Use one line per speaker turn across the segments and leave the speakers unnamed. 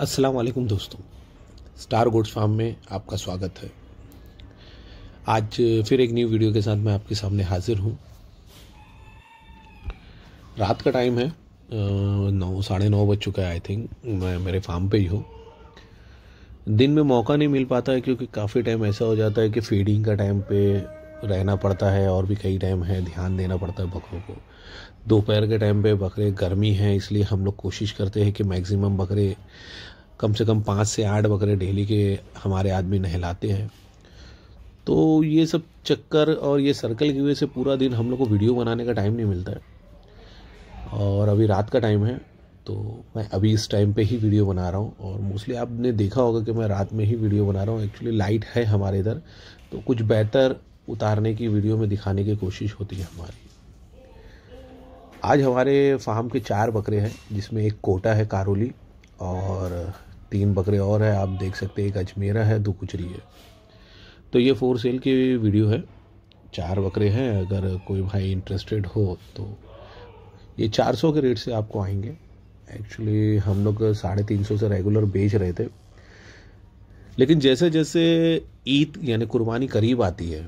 असलकुम दोस्तों star gods farm में आपका स्वागत है आज फिर एक न्यू वीडियो के साथ मैं आपके सामने हाजिर हूँ रात का टाइम है नौ साढ़े नौ बज चुका है आई थिंक मैं मेरे फार्म पे ही हूँ दिन में मौका नहीं मिल पाता है क्योंकि काफ़ी टाइम ऐसा हो जाता है कि फीडिंग का टाइम पे रहना पड़ता है और भी कई टाइम है ध्यान देना पड़ता है बकरों को दोपहर के टाइम पे बकरे गर्मी है इसलिए हम लोग कोशिश करते हैं कि मैक्सिमम बकरे कम से कम पाँच से आठ बकरे डेली के हमारे आदमी नहलाते हैं तो ये सब चक्कर और ये सर्कल की वजह से पूरा दिन हम लोग को वीडियो बनाने का टाइम नहीं मिलता है और अभी रात का टाइम है तो मैं अभी इस टाइम पे ही वीडियो बना रहा हूँ और मोस्टली आपने देखा होगा कि मैं रात में ही वीडियो बना रहा हूँ एक्चुअली लाइट है हमारे इधर तो कुछ बेहतर उतारने की वीडियो में दिखाने की कोशिश होती है हमारी आज हमारे फार्म के चार बकरे हैं जिसमें एक कोटा है कारोली और तीन बकरे और हैं आप देख सकते हैं एक अजमेरा है दो कुचरी है तो ये फोर सेल की वीडियो है चार बकरे हैं अगर कोई भाई इंटरेस्टेड हो तो ये 400 के रेट से आपको आएंगे एक्चुअली हम लोग साढ़े तीन सौ से रेगुलर बेच रहे थे लेकिन जैसे जैसे ईद यानी कुर्बानी करीब आती है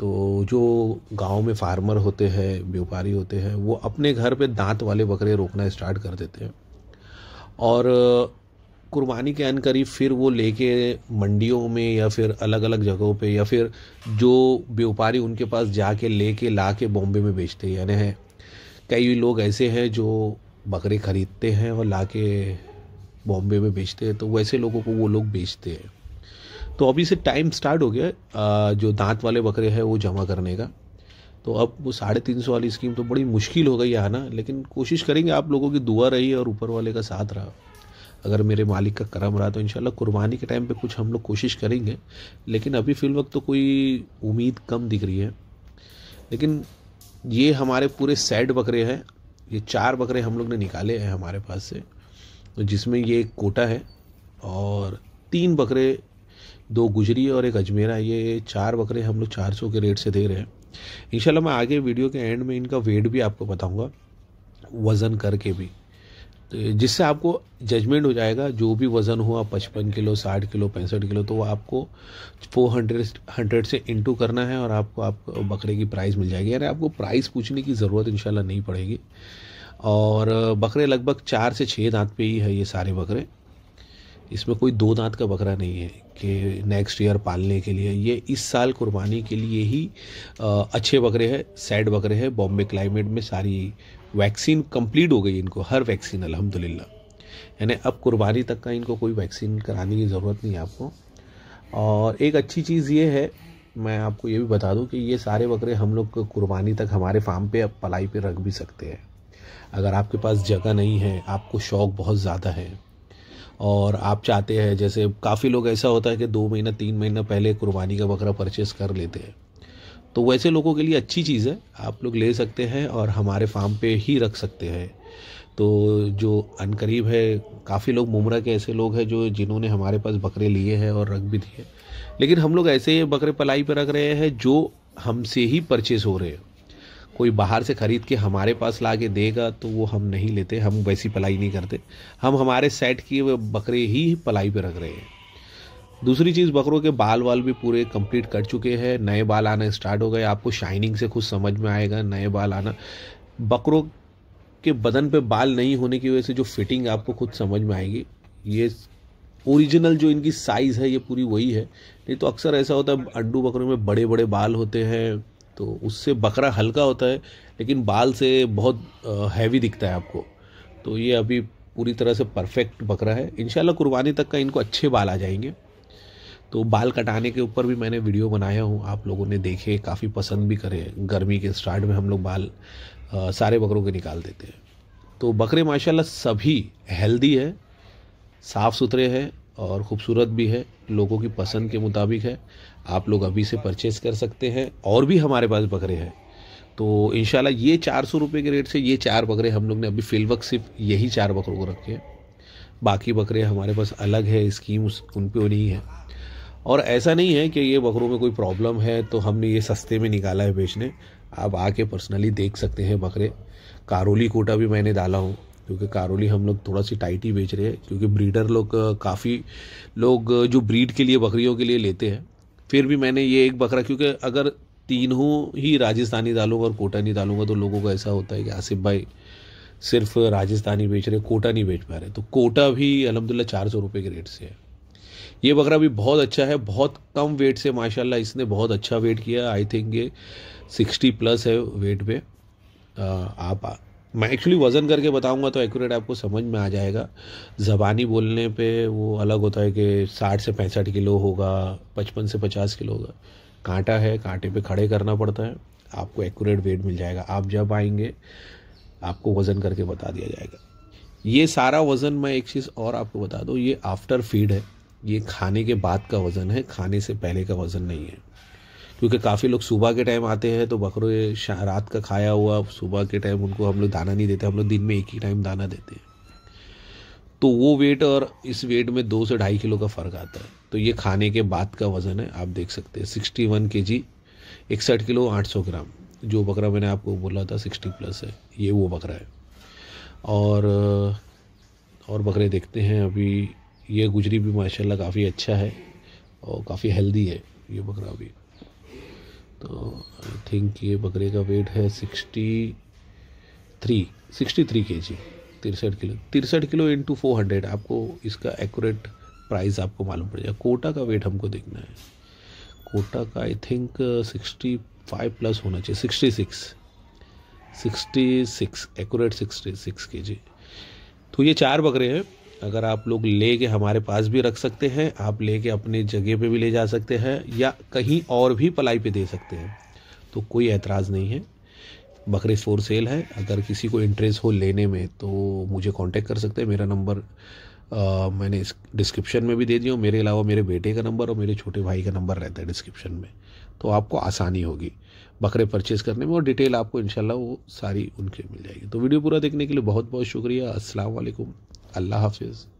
तो जो गांव में फार्मर होते हैं व्यापारी होते हैं वो अपने घर पे दांत वाले बकरे रोकना स्टार्ट कर देते हैं और कुर्बानी के अन करीब फिर वो लेके मंडियों में या फिर अलग अलग जगहों पे या फिर जो व्यापारी उनके पास जाके लेके ला के बॉम्बे में बेचते हैं यानी है कई लोग ऐसे हैं जो बकरे ख़रीदते हैं और ला के बॉम्बे में बेचते हैं तो वैसे लोगों को वो लोग बेचते हैं तो अभी से टाइम स्टार्ट हो गया जो दांत वाले बकरे हैं वो जमा करने का तो अब वो साढ़े तीन सौ वाली स्कीम तो बड़ी मुश्किल हो गई आना लेकिन कोशिश करेंगे आप लोगों की दुआ रही और ऊपर वाले का साथ रहा अगर मेरे मालिक का करम रहा तो इंशाल्लाह कुर्बानी के टाइम पे कुछ हम लोग कोशिश करेंगे लेकिन अभी फिल वक्त तो कोई उम्मीद कम दिख रही है लेकिन ये हमारे पूरे सेट बकरे हैं ये चार बकरे हम लोग ने निकाले हैं हमारे पास से तो जिसमें ये एक कोटा है और तीन बकरे दो गुजरी और एक अजमेरा ये चार बकरे हम लोग चार सौ के रेट से दे रहे हैं इंशाल्लाह मैं आगे वीडियो के एंड में इनका वेट भी आपको बताऊंगा वज़न करके भी जिससे आपको जजमेंट हो जाएगा जो भी वज़न हुआ पचपन किलो साठ किलो पैंसठ किलो तो वो आपको फोर हंड्रेड हंड्रेड से इंटू करना है और आपको आप बकरे की प्राइस मिल जाएगी यानी आपको प्राइस पूछने की ज़रूरत इंशाल्लाह नहीं पड़ेगी और बकरे लगभग चार से छः दांत पे ही है ये सारे बकरे इसमें कोई दो दांत का बकरा नहीं है कि नेक्स्ट ईयर पालने के लिए ये इस साल कुर्बानी के लिए ही अच्छे बकरे हैं सैड बकरे हैं बॉम्बे क्लाइमेट में सारी वैक्सीन कंप्लीट हो गई इनको हर वैक्सीन अलहमदिल्ला यानी अब कुर्बानी तक का इनको कोई वैक्सीन कराने की ज़रूरत नहीं है आपको और एक अच्छी चीज़ ये है मैं आपको ये भी बता दूं कि ये सारे बकरे हम लोग कुर्बानी तक हमारे फार्म पे अब पलाई पे रख भी सकते हैं अगर आपके पास जगह नहीं है आपको शौक़ बहुत ज़्यादा है और आप चाहते हैं जैसे काफ़ी लोग ऐसा होता है कि दो महीना तीन महीना पहले कुर्बानी का बकरा परचेस कर लेते हैं तो वैसे लोगों के लिए अच्छी चीज़ है आप लोग ले सकते हैं और हमारे फार्म पे ही रख सकते हैं तो जो अनकरीब है काफ़ी लोग मुमरा के ऐसे लोग हैं जो जिन्होंने हमारे पास बकरे लिए हैं और रख भी दिए लेकिन हम लोग ऐसे बकरे पलाई पर रख रहे हैं जो हमसे ही परचेज़ हो रहे हैं कोई बाहर से ख़रीद के हमारे पास ला के देगा तो वो हम नहीं लेते हम वैसी पलाई नहीं करते हम हमारे सेट किए हुए बकरे ही पलाई पर रख रहे हैं दूसरी चीज़ बकरों के बाल वाल भी पूरे कंप्लीट कर चुके हैं नए बाल आना स्टार्ट हो गए आपको शाइनिंग से कुछ समझ में आएगा नए बाल आना बकरों के बदन पे बाल नहीं होने की वजह से जो फिटिंग आपको खुद समझ में आएगी ये ओरिजिनल जो इनकी साइज़ है ये पूरी वही है नहीं तो अक्सर ऐसा होता है अंडू बकरों में बड़े बड़े बाल होते हैं तो उससे बकरा हल्का होता है लेकिन बाल से बहुत हैवी दिखता है आपको तो ये अभी पूरी तरह से परफेक्ट बकरा है इन कुर्बानी तक का इनको अच्छे बाल आ जाएंगे तो बाल कटाने के ऊपर भी मैंने वीडियो बनाया हूँ आप लोगों ने देखे काफ़ी पसंद भी करे गर्मी के स्टार्ट में हम लोग बाल आ, सारे बकरों के निकाल देते हैं तो बकरे माशाल्लाह सभी हेल्दी है साफ़ सुथरे हैं और ख़ूबसूरत भी है लोगों की पसंद के मुताबिक है आप लोग अभी से परचेज़ कर सकते हैं और भी हमारे पास बकरे हैं तो इन ये चार सौ रुपये के रेट से ये चार बकरे हम लोग ने अभी फिलवक सिर्फ यही चार बकरों को रखे हैं बाकी बकरे हमारे पास अलग है स्कीम उस उन पर नहीं है और ऐसा नहीं है कि ये बकरों में कोई प्रॉब्लम है तो हमने ये सस्ते में निकाला है बेचने आप आके पर्सनली देख सकते हैं बकरे कारोली कोटा भी मैंने डाला हूँ क्योंकि कारोली हम लोग थोड़ा सी टाइट ही बेच रहे हैं क्योंकि ब्रीडर लोग काफ़ी लोग जो ब्रीड के लिए बकरियों के लिए लेते हैं फिर भी मैंने ये एक बकरा क्योंकि अगर तीनों ही राजस्थानी डालूंगा और कोटा नहीं डालूंगा तो लोगों को ऐसा होता है कि आसिफ भाई सिर्फ राजस्थानी बेच रहे कोटा नहीं बेच पा रहे तो कोटा भी अलहमदिल्ला चार सौ रुपये के रेट से है ये बकरा भी बहुत अच्छा है बहुत कम वेट से माशाल्लाह इसने बहुत अच्छा वेट किया आई थिंक ये सिक्सटी प्लस है वेट पे आ, आप मैं एक्चुअली वज़न करके बताऊंगा तो एक्यूरेट आपको समझ में आ जाएगा ज़बानी बोलने पे वो अलग होता है कि साठ से पैंसठ किलो होगा पचपन से पचास किलो होगा कांटा है कांटे पे खड़े करना पड़ता है आपको एक्यूरेट वेट मिल जाएगा आप जब आएंगे आपको वज़न करके बता दिया जाएगा ये सारा वज़न मैं एक चीज़ और आपको बता दूँ ये आफ्टर फीड है ये खाने के बाद का वज़न है खाने से पहले का वज़न नहीं है क्योंकि काफ़ी लोग सुबह के टाइम आते हैं तो बकरो रात का खाया हुआ सुबह के टाइम उनको हम लोग दाना नहीं देते हम लोग दिन में एक ही टाइम दाना देते हैं तो वो वेट और इस वेट में दो से ढाई किलो का फ़र्क आता है तो ये खाने के बाद का वज़न है आप देख सकते हैं सिक्सटी वन के जी इकसठ किलो आठ सौ ग्राम जो बकरा मैंने आपको बोला था सिक्सटी प्लस है ये वो बकरा है और और बकरे देखते हैं अभी ये गुजरी भी माशाल्लाह काफ़ी अच्छा है और काफ़ी हेल्दी है ये बकरा भी तो आई थिंक ये बकरे का वेट है सिक्सटी थ्री सिक्सटी थ्री के जी तिरसठ किलो तिरसठ किलो इंटू फोर हंड्रेड आपको इसका एक्यूरेट प्राइस आपको मालूम पड़ जाएगा कोटा का वेट हमको देखना है कोटा का I think sixty five plus होना चाहिए sixty six sixty six exact sixty six के जी तो ये चार बकरे हैं अगर आप लोग ले के हमारे पास भी रख सकते हैं आप ले के अपने जगह पे भी ले जा सकते हैं या कहीं और भी पलाई पे दे सकते हैं तो कोई एतराज़ नहीं है बकरे फोर सेल है अगर किसी को इंटरेस्ट हो लेने में तो मुझे कांटेक्ट कर सकते हैं मेरा नंबर आ, मैंने इस डिस्क्रिप्शन में भी दे दिया मेरे अलावा मेरे बेटे का नंबर और मेरे छोटे भाई का नंबर रहता है डिस्क्रिप्शन में तो आपको आसानी होगी बकरे परचेज़ करने में और डिटेल आपको इन वो सारी उनके मिल जाएगी तो वीडियो पूरा देखने के लिए बहुत बहुत शुक्रिया असलकुम अल्लाह हाफिज़